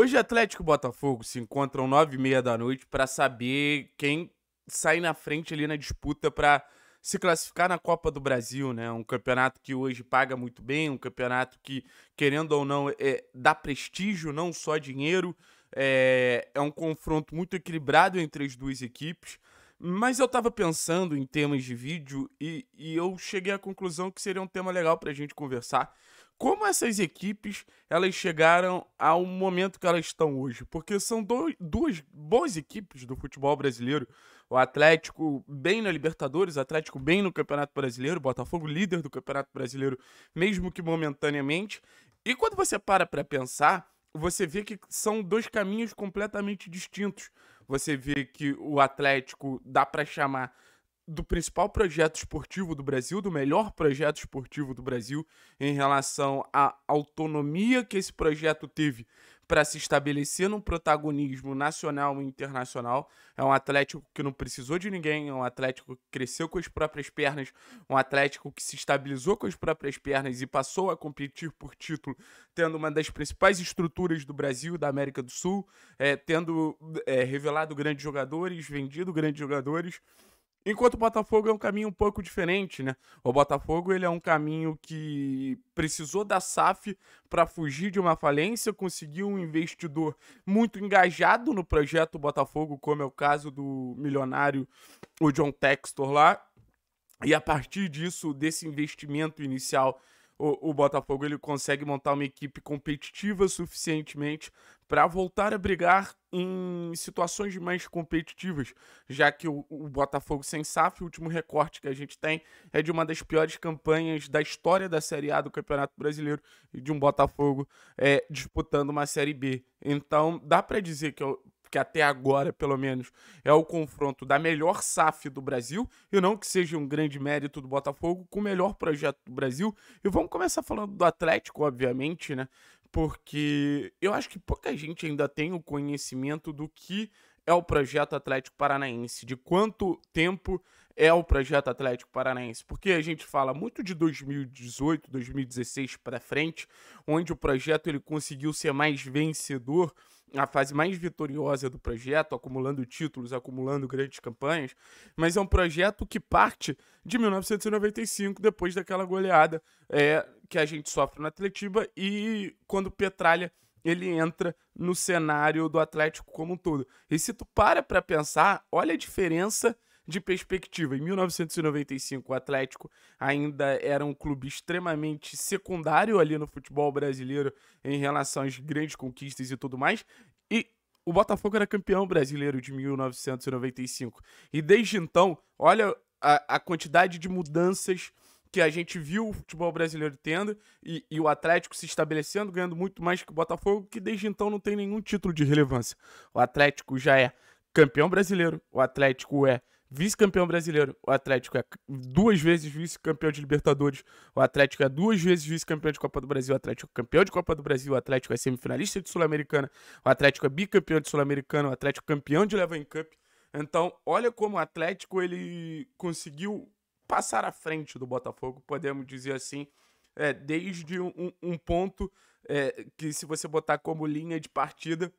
Hoje Atlético e Botafogo se encontram nove e meia da noite para saber quem sai na frente ali na disputa para se classificar na Copa do Brasil, né? Um campeonato que hoje paga muito bem, um campeonato que, querendo ou não, é, dá prestígio, não só dinheiro. É, é um confronto muito equilibrado entre as duas equipes. Mas eu estava pensando em temas de vídeo e, e eu cheguei à conclusão que seria um tema legal para a gente conversar, como essas equipes elas chegaram ao momento que elas estão hoje, porque são do, duas boas equipes do futebol brasileiro. O Atlético bem na Libertadores, o Atlético bem no Campeonato Brasileiro, Botafogo líder do Campeonato Brasileiro, mesmo que momentaneamente. E quando você para para pensar, você vê que são dois caminhos completamente distintos. Você vê que o Atlético dá para chamar do principal projeto esportivo do Brasil, do melhor projeto esportivo do Brasil, em relação à autonomia que esse projeto teve para se estabelecer num protagonismo nacional e internacional. É um Atlético que não precisou de ninguém, é um Atlético que cresceu com as próprias pernas, um Atlético que se estabilizou com as próprias pernas e passou a competir por título, tendo uma das principais estruturas do Brasil, da América do Sul, é, tendo é, revelado grandes jogadores, vendido grandes jogadores. Enquanto o Botafogo é um caminho um pouco diferente, né? O Botafogo ele é um caminho que precisou da SAF para fugir de uma falência, conseguiu um investidor muito engajado no projeto Botafogo, como é o caso do milionário o John Textor lá. E a partir disso, desse investimento inicial o, o Botafogo ele consegue montar uma equipe competitiva suficientemente para voltar a brigar em situações mais competitivas, já que o, o, Botafogo sem SAF, o último recorte que a gente tem, é de uma das piores campanhas da história da Série A do Campeonato Brasileiro e de um Botafogo é, disputando uma Série B. Então, dá para dizer que é porque até agora, pelo menos, é o confronto da melhor SAF do Brasil, e não que seja um grande mérito do Botafogo, com o melhor projeto do Brasil. E vamos começar falando do Atlético, obviamente, né? Porque eu acho que pouca gente ainda tem o conhecimento do que é o projeto Atlético Paranaense, de quanto tempo é o projeto Atlético Paranaense, porque a gente fala muito de 2018, 2016 para frente, onde o projeto ele conseguiu ser mais vencedor a fase mais vitoriosa do projeto, acumulando títulos, acumulando grandes campanhas, mas é um projeto que parte de 1995, depois daquela goleada é, que a gente sofre no Atletiba e quando Petralha ele entra no cenário do Atlético como um todo. E se tu para para pensar, olha a diferença de perspectiva. Em 1995, o Atlético ainda era um clube extremamente secundário ali no futebol brasileiro em relação às grandes conquistas e tudo mais. E o Botafogo era campeão brasileiro de 1995. E desde então, olha a, a quantidade de mudanças que a gente viu o futebol brasileiro tendo e, e, o Atlético se estabelecendo, ganhando muito mais que o Botafogo, que desde então não tem nenhum título de relevância. O Atlético já é campeão brasileiro, o Atlético é vice-campeão brasileiro, o Atlético é duas vezes vice-campeão de Libertadores, o Atlético é duas vezes vice-campeão de Copa do Brasil, o Atlético é campeão de Copa do Brasil, o Atlético é semifinalista de Sul-Americana, o Atlético é bicampeão de Sul-Americana, o Atlético é campeão de Levan Cup. Então, olha como o Atlético ele conseguiu passar à frente do Botafogo, podemos dizer assim, é, desde um, um ponto é, que se você botar como linha de partida,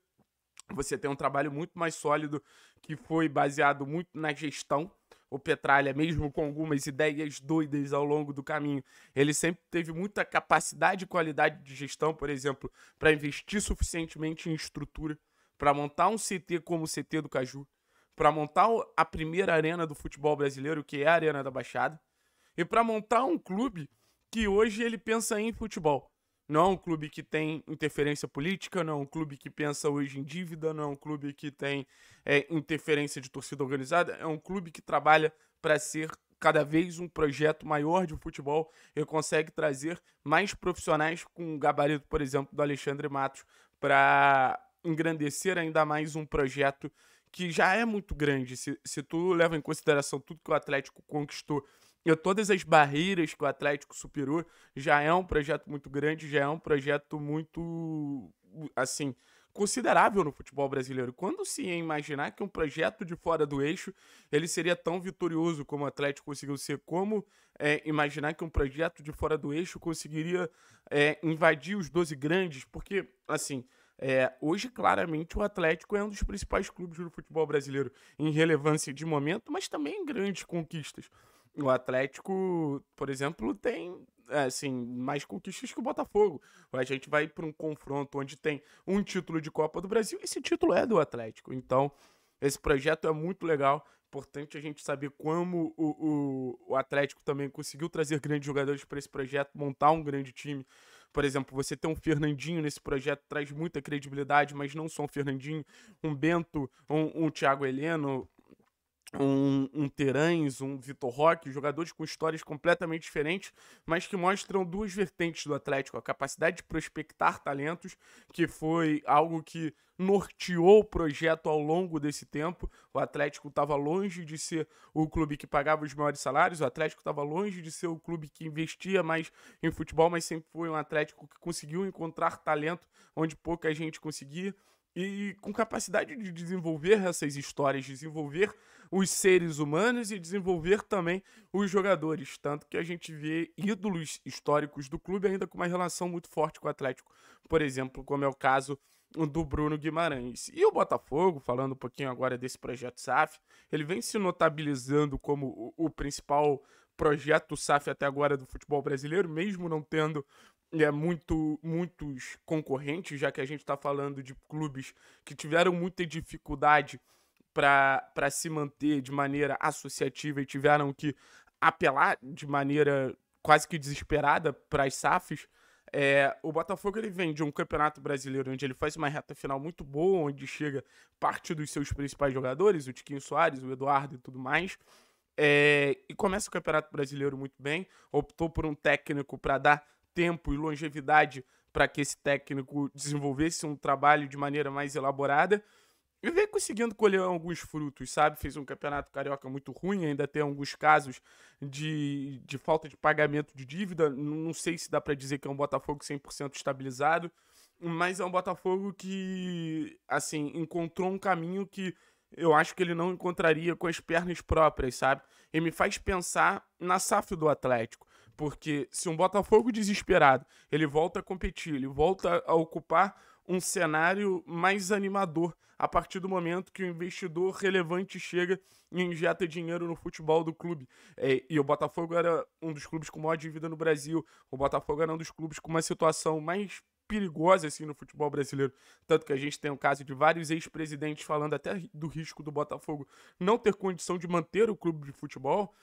você tem um trabalho muito mais sólido que foi baseado muito na gestão. O Petralha, mesmo com algumas ideias doidas ao longo do caminho, ele sempre teve muita capacidade e qualidade de gestão, por exemplo, para investir suficientemente em estrutura, para montar um CT como o CT do Caju, para montar a primeira arena do futebol brasileiro, que é a Arena da Baixada, e para montar um clube que hoje ele pensa em futebol. Não é um clube que tem interferência política, não é um clube que pensa hoje em dívida, não é um clube que tem é, interferência de torcida organizada, é um clube que trabalha para ser cada vez um projeto maior de futebol e consegue trazer mais profissionais com o gabarito, por exemplo, do Alexandre Matos para engrandecer ainda mais um projeto que já é muito grande. Se, se tu leva em consideração tudo que o Atlético conquistou e todas as barreiras que o Atlético superou, já é um projeto muito grande, já é um projeto muito, assim, considerável no futebol brasileiro. Quando se ia imaginar que um projeto de fora do eixo ele seria tão vitorioso como o Atlético conseguiu ser? Como é, imaginar que um projeto de fora do eixo conseguiria é, invadir os 12 grandes? Porque, assim, é, hoje, claramente, o Atlético é um dos principais clubes do futebol brasileiro em relevância de momento, mas também em grandes conquistas. O Atlético, por exemplo, tem é, assim, mais conquistas que o Botafogo. A gente vai para um confronto onde tem um título de Copa do Brasil, esse título é do Atlético. Então, esse projeto é muito legal. Importante a gente saber como o, o, o Atlético também conseguiu trazer grandes jogadores para esse projeto, montar um grande time. Por exemplo, você ter um Fernandinho nesse projeto traz muita credibilidade, mas não só um Fernandinho, um Bento, um, um Thiago Heleno, um, um Terães, um Vitor Roque, jogadores com histórias completamente diferentes, mas que mostram duas vertentes do Atlético: a capacidade de prospectar talentos, que foi algo que norteou o projeto ao longo desse tempo. O Atlético estava longe de ser o clube que pagava os maiores salários, o Atlético estava longe de ser o clube que investia mais em futebol, mas sempre foi um Atlético que conseguiu encontrar talento onde pouca gente conseguia e, com capacidade de desenvolver essas histórias, desenvolver os seres humanos e desenvolver também os jogadores. Tanto que a gente vê ídolos históricos do clube ainda com uma relação muito forte com o Atlético, por exemplo, como é o caso do Bruno Guimarães. E o Botafogo, falando um pouquinho agora desse projeto SAF, ele vem se notabilizando como o principal projeto SAF até agora do futebol brasileiro, mesmo não tendo é, muito, muitos concorrentes, já que a gente está falando de clubes que tiveram muita dificuldade para se manter de maneira associativa e tiveram que apelar de maneira quase que desesperada para as SAFs. É, o Botafogo ele vem de um campeonato brasileiro onde ele faz uma reta final muito boa, onde chega parte dos seus principais jogadores, o Tiquinho Soares, o Eduardo e tudo mais. É, e começa o Campeonato Brasileiro muito bem, optou por um técnico para dar tempo e longevidade para que esse técnico desenvolvesse um trabalho de maneira mais elaborada. E vem conseguindo colher alguns frutos, sabe? Fez um campeonato carioca muito ruim, ainda tem alguns casos de, de falta de pagamento de dívida. Não sei se dá para dizer que é um Botafogo 100% estabilizado, mas é um Botafogo que, assim, encontrou um caminho que eu acho que ele não encontraria com as pernas próprias, sabe? E me faz pensar na SAF do Atlético. Porque se um Botafogo desesperado, ele volta a competir, ele volta a ocupar um cenário mais animador a partir do momento que o investidor relevante chega e injeta dinheiro no futebol do clube. É, e o Botafogo era um dos clubes com maior dívida no Brasil. O Botafogo era um dos clubes com uma situação mais perigosa assim no futebol brasileiro, tanto que a gente tem o caso de vários ex-presidentes falando até do risco do Botafogo não ter condição de manter o clube de futebol.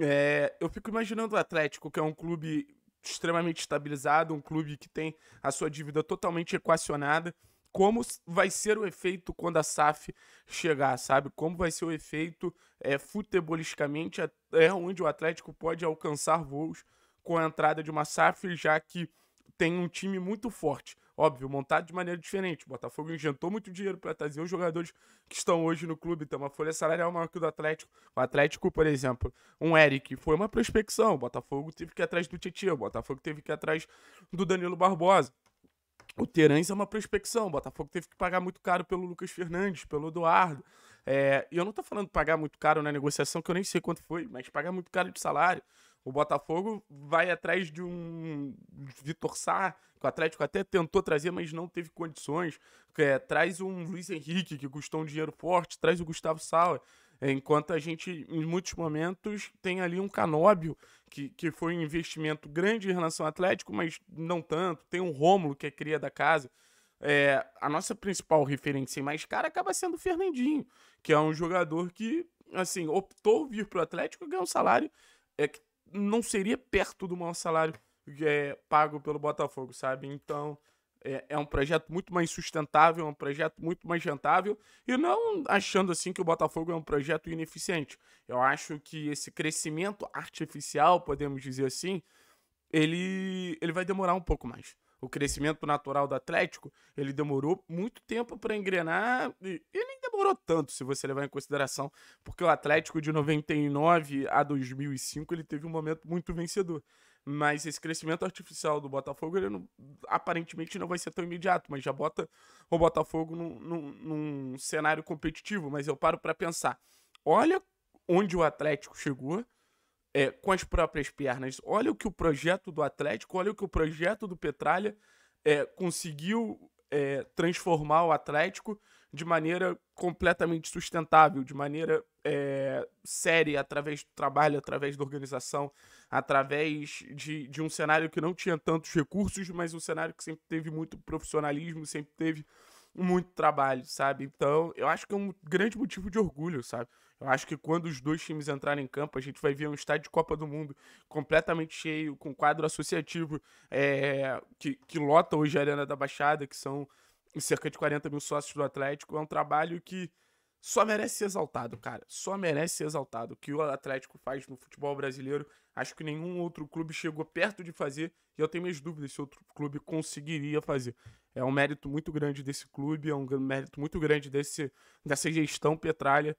É, eu fico imaginando o Atlético, que é um clube extremamente estabilizado, um clube que tem a sua dívida totalmente equacionada. Como vai ser o efeito quando a SAF chegar, sabe? Como vai ser o efeito é, futebolisticamente, é, é onde o Atlético pode alcançar voos com a entrada de uma SAF, já que tem um time muito forte. Óbvio, montado de maneira diferente. O Botafogo injetou muito dinheiro para trazer os jogadores que estão hoje no clube. Tem uma folha salarial maior que o do Atlético. O Atlético, por exemplo, um Eric foi uma prospecção. O Botafogo teve que ir atrás do Tietchan. O Botafogo teve que ir atrás do Danilo Barbosa. O Terãs é uma prospecção. O Botafogo teve que pagar muito caro pelo Lucas Fernandes, pelo Eduardo. É, e eu não estou falando pagar muito caro na negociação, que eu nem sei quanto foi, mas pagar muito caro de salário. O Botafogo vai atrás de um Vitor Sá, que o Atlético até tentou trazer, mas não teve condições. É, traz um Luiz Henrique, que custou um dinheiro forte, traz o Gustavo Sala. É, enquanto a gente, em muitos momentos, tem ali um Canóbio, que, que foi um investimento grande em relação ao Atlético, mas não tanto. Tem um Rômulo, que é cria da casa. É, a nossa principal referência mais cara acaba sendo o Fernandinho, que é um jogador que, assim, optou vir para o Atlético e ganhou um salário é que não seria perto do maior salário é, pago pelo Botafogo, sabe? Então é, é um projeto muito mais sustentável, é um projeto muito mais rentável e não achando assim que o Botafogo é um projeto ineficiente. Eu acho que esse crescimento artificial, podemos dizer assim, ele, ele vai demorar um pouco mais. O crescimento natural do Atlético, ele demorou muito tempo para engrenar e, e demorou tanto, se você levar em consideração, porque o Atlético de 99 a 2005 ele teve um momento muito vencedor. Mas esse crescimento artificial do Botafogo, ele não, aparentemente não vai ser tão imediato, mas já bota o Botafogo num, num, num cenário competitivo. Mas eu paro para pensar: olha onde o Atlético chegou é, com as próprias pernas, olha o que o projeto do Atlético, olha o que o projeto do Petralha é, conseguiu é, transformar o Atlético de maneira completamente sustentável, de maneira é, séria, através do trabalho, através da organização, através de, de um cenário que não tinha tantos recursos, mas um cenário que sempre teve muito profissionalismo, sempre teve muito trabalho, sabe? Então, eu acho que é um grande motivo de orgulho, sabe? Eu acho que quando os dois times entrarem em campo, a gente vai ver um estádio de Copa do Mundo completamente cheio, com quadro associativo é, que, que lota hoje a Arena da Baixada, que são e cerca de 40 mil sócios do Atlético, é um trabalho que só merece ser exaltado, cara. Só merece ser exaltado. O que o Atlético faz no futebol brasileiro, acho que nenhum outro clube chegou perto de fazer, e eu tenho minhas dúvidas se outro clube conseguiria fazer. É um mérito muito grande desse clube, é um mérito muito grande desse, dessa gestão Petralha.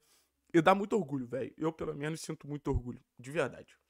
E dá muito orgulho, velho. Eu, pelo menos, sinto muito orgulho, de verdade.